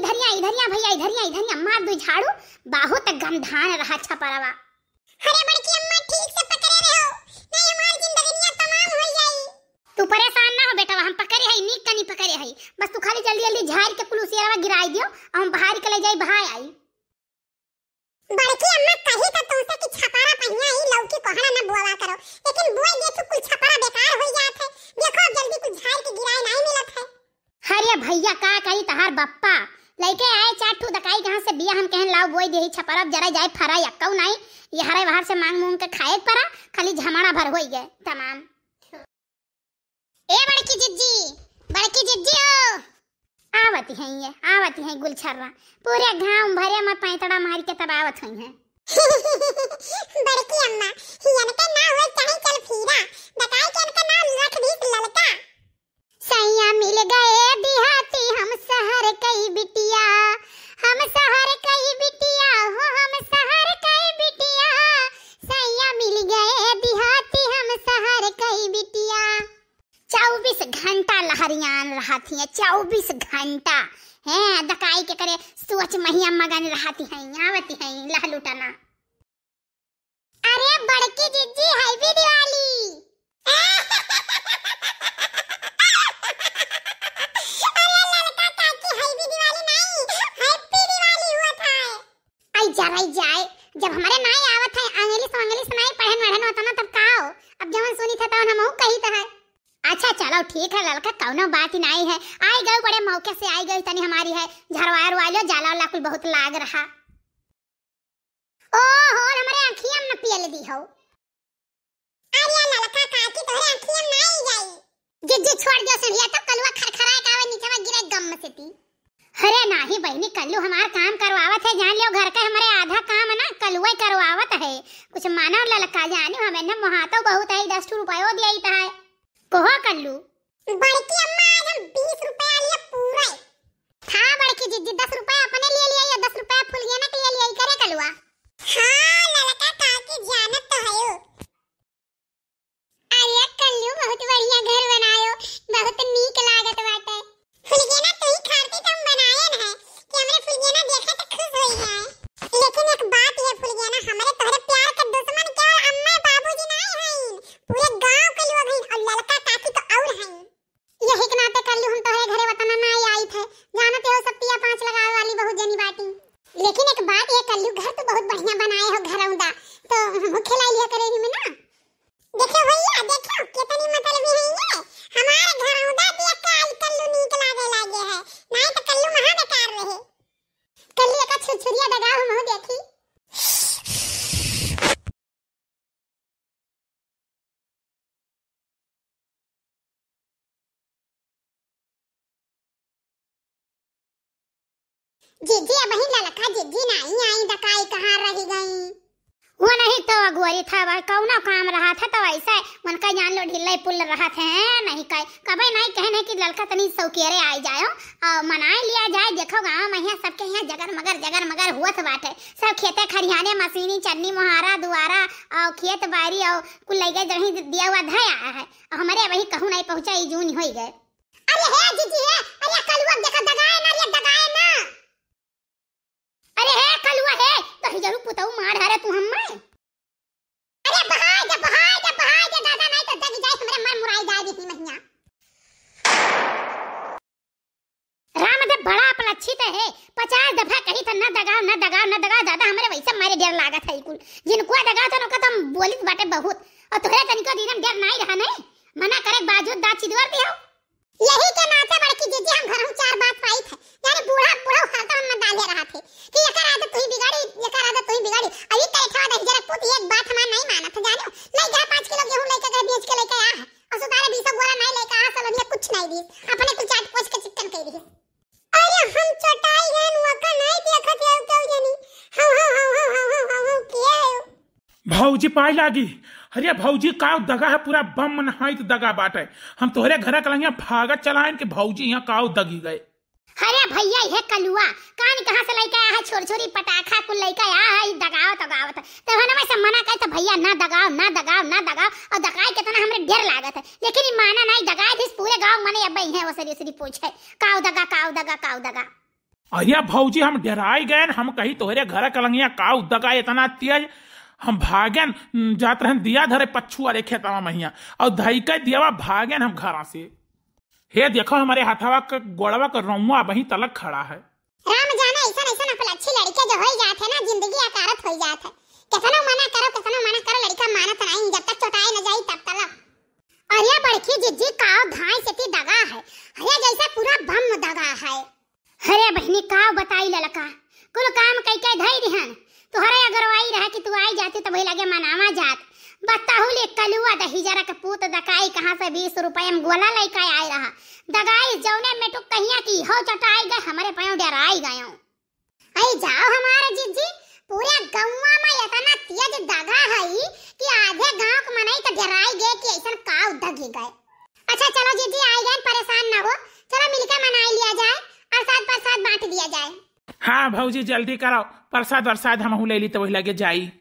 इधरिया इधरिया भैया इधरिया इधरिया मार दो झाड़ू बाहु तक गमधान रहा अच्छा परवा अरे बड़की अम्मा ठीक से पकड़े रहो नहीं हमार जिंदगी जिंदगीनिया तमाम हो जाई तू परेशान ना हो बेटा हम पकड़े हई नीक कनी पकड़े हई बस तू खाली जल्दी जल्दी झाड़ के कुलूसियावा गिराई दियो हम बाहर के ले जाई भाई आई बड़की अम्मा कही तो तुमसे कि छपारा पहिया ही लौकी कोहना ना बुआवा करो लेकिन बुआ देखी कुल छपारा बेकार हो जात है देखो जल्दी कुछ झाड़ के गिराए नहीं मिलत है अरे भैया का कही तहार बप्पा लइके आए चार ठू दकाई कहाँ से बिया हम कहन लाओ बोई देही छपरब जरा जाए फरा या यक्कौ नहीं ये हरे बाहर से मांग मूंग के खाए परा खाली झमाड़ा भर होई गए तमाम ए बड़की जिज्जी बड़की जिज्जी हो आवती है ये आवती है गुलछर्रा पूरे घाव भरे में पैतड़ा मार के तब आवत हुई है बड़की अम्मा हियन के ना हो चाहे चल फिरा बताई के इनका नाम रख दी ललका चौबीस घंटा लहरियान रहती हैं चौबीस घंटा है दकाई के करे सोच महिया मगन रहती है आवती हैं लहलुटाना अरे बड़की जीजी दिवाली जाए जब हमारे नाई आवत है अंगली सो अंगली सुनाई पढ़न वढ़न होता ना तब का हो अब सुनी था हम कही तो है अच्छा चलो ठीक है ललका कौनो बात ही नहीं है आई गई बड़े मौके से आई गई तनी हमारी है झरवार वालो जाला वाला कुल बहुत लाग रहा ओ हो हमरे आंखियां में पियल दी हो अरे लड़का काकी तोरे आंखियां में आई जाई जे जे छोड़ दियो सड़िया तो कलवा खरखराए कावे नीचे में गिरे गम में से ती अरे नहीं बहनी कल्लू हमार काम करवावत है जान लियो घर के हमारे आधा काम है ना कलुए करवावत है कुछ मानो ललका जानी हमें ना महातो बहुत है दस रुपयो दिया है कर लू बड़की अम्मा आज हम बीस रुपया लिए पूरे था बड़की जीजी दस रुपया अपने लिए लिए दस रुपया फूल गया जीजी अब ही ललका जीजी नहीं आई दकाई कहाँ रह गई वो नहीं तो अगुआरी था वह कौना काम रहा था तो ऐसा है मन का जान लो ढिल्ले पुल रहा थे नहीं कहे कभी नहीं कहने की ललका तनी सौकेरे आई जायो और मनाए लिया जाए देखो गाँव में सबके यहाँ जगर मगर जगर मगर हुआ था तो बात है सब खेते खरियाने मशीनी चन्नी मुहारा दुआरा और खेत बारी और कुल लग गए जही दिया हुआ धय आया है हमारे वही कहूँ नहीं पहुँचा जून हो गए अरे हे जीजी हे अरे कलुआ देखो दगाए ना अरे दगाए ना अरे हे कलुआ हे तो हिजरु जरूर पुताऊ मार हरे तू हम मैं अरे बहाय जा बहाय जा बहाय जा दादा नहीं तो जग जाए हमरे मर मुराई जाए दी महिया राम दे बड़ा अपन अच्छी तो है पचास दफा कही था ना दगा ना दगा ना दगा दादा हमरे वैसे मारे डर लागा था इकुल जिनको दगा तो ना कदम तो बोलित बाटे बहुत और तोरे तनिको दीदम डर नहीं रहा नहीं मना करे बाजू दाची दुआर दियो यही के नाते बड़के बनाई दी अपने चिकन अरे हम चटाई नहीं तो है पाई लागी अरे भौजी का दगा है पूरा बम नहाई तो दगा बाटे हम तोहरे घर कलैया भागत चलाए कि भाऊजी यहाँ काउ दगी गए अरे भैया ये कलुआ कान कहां से लेके आया है छोर छोरी पटाखा कुल लेके आया है दगाओ दगाओ तो हने मैं सब मना कहत तो भैया ना दगाओ ना दगाओ ना दगाओ और दगाए के तो ना हमरे डर लागत है लेकिन ई माना नहीं दगाए दिस पूरे गांव मने अबे है वो सरी सरी पूछे काऊ दगा काऊ दगा काऊ दगा अरे भौजी हम डराई गए हम कही तोहरे घर कलंगिया काऊ दगा इतना तेज हम भागन जात रहन दिया धरे पछुआ रे खेतवा महिया और के दियावा भागन हम घरा से हे देखो हमारे हथवा का गोड़वा का रमुआ वही तलक खड़ा है राम जाने ऐसा ऐसा अपन अच्छी लड़के जो होई जात है ना जिंदगी आकारत होई जात है कैसा ना मना करो कैसा ना मना करो लड़का मानत नहीं जब तक चोटाए ना जाई तब तलक अरे बड़की जिज्जी का धाय से ती दगा है अरे जैसा पूरा बम दगा है अरे बहनी का बताई ललका कुल काम कई कई धई दिहन तोहरे अगर वही रहा कि तू आई जाती तो भई लगे मनावा जात बताहू ले कलुआ द हिजरा के पूत दकाई कहां से 20 रुपया में गोला लेके आए रहा दगाई जौने में तो कहिया की हो चटाई गए हमारे पयो डराई गयो आई जाओ हमारे जीजी पूरे गौवा में इतना तेज दगा है कि आधे गांव के मनई तो डराई गए कि ऐसा का दगी गए अच्छा चलो जीजी आई गए परेशान ना हो चलो मिलकर मनाई लिया जाए और साथ प्रसाद बांट दिया जाए हाँ भाजी जल्दी करो प्रसाद वरसाद हम ले ली तो वही लगे जाई